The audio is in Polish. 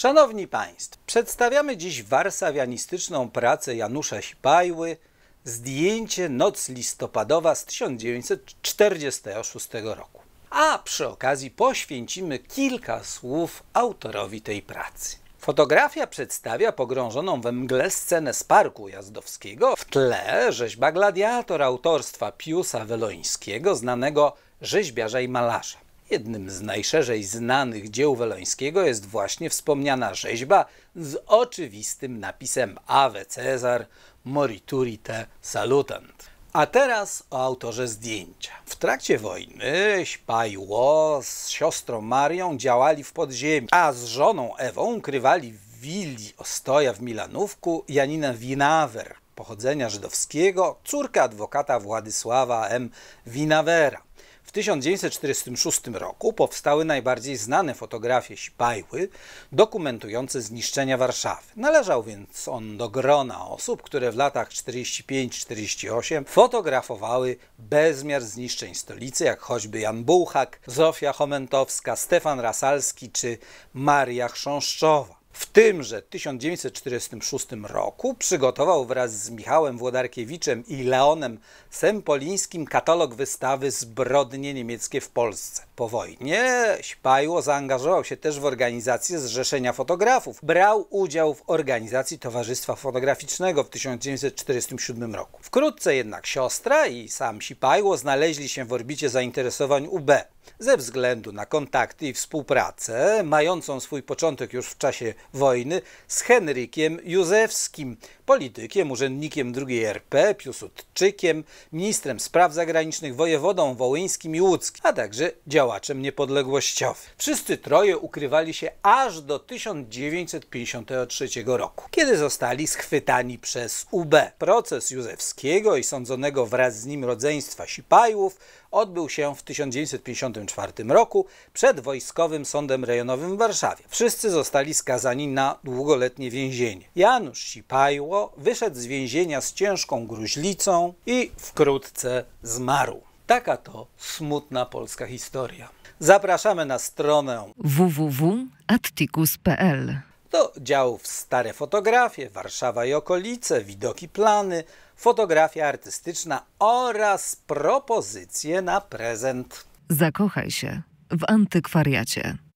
Szanowni Państwo, przedstawiamy dziś warsawianistyczną pracę Janusza Sipajły Zdjęcie Noc listopadowa z 1946 roku. A przy okazji poświęcimy kilka słów autorowi tej pracy. Fotografia przedstawia pogrążoną we mgle scenę z Parku Jazdowskiego, w tle rzeźba gladiator autorstwa Piusa Welońskiego, znanego rzeźbiarza i malarza. Jednym z najszerzej znanych dzieł Welońskiego jest właśnie wspomniana rzeźba z oczywistym napisem Ave Cezar Moriturite salutant. A teraz o autorze zdjęcia. W trakcie wojny Śpajło z siostrą Marią działali w podziemiu, a z żoną Ewą ukrywali w willi Ostoja w Milanówku Janina Winawer, pochodzenia żydowskiego, córka adwokata Władysława M. Winawera. W 1946 roku powstały najbardziej znane fotografie Sipajły dokumentujące zniszczenia Warszawy. Należał więc on do grona osób, które w latach 45-48 fotografowały bezmiar zniszczeń stolicy, jak choćby Jan Bułhak, Zofia Chomentowska, Stefan Rasalski czy Maria Chrząszczowa. W tymże 1946 roku przygotował wraz z Michałem Włodarkiewiczem i Leonem Sempolińskim katalog wystawy Zbrodnie niemieckie w Polsce. Po wojnie Śpajło zaangażował się też w organizację Zrzeszenia Fotografów. Brał udział w organizacji Towarzystwa Fotograficznego w 1947 roku. Wkrótce jednak siostra i sam Sipajło znaleźli się w orbicie zainteresowań UB ze względu na kontakty i współpracę, mającą swój początek już w czasie wojny, z Henrykiem Józefskim, politykiem, urzędnikiem II RP, Piłsudczykiem, ministrem spraw zagranicznych, wojewodą wołyńskim i łódzkim, a także działaczem niepodległościowym. Wszyscy troje ukrywali się aż do 1953 roku, kiedy zostali schwytani przez UB. Proces Józefskiego i sądzonego wraz z nim rodzeństwa Sipajłów odbył się w 1953 1954 roku przed Wojskowym Sądem Rejonowym w Warszawie. Wszyscy zostali skazani na długoletnie więzienie. Janusz Sipajło wyszedł z więzienia z ciężką gruźlicą i wkrótce zmarł. Taka to smutna polska historia. Zapraszamy na stronę www.atticus.pl do działów stare fotografie, Warszawa i okolice, widoki, plany, fotografia artystyczna oraz propozycje na prezent. Zakochaj się w antykwariacie.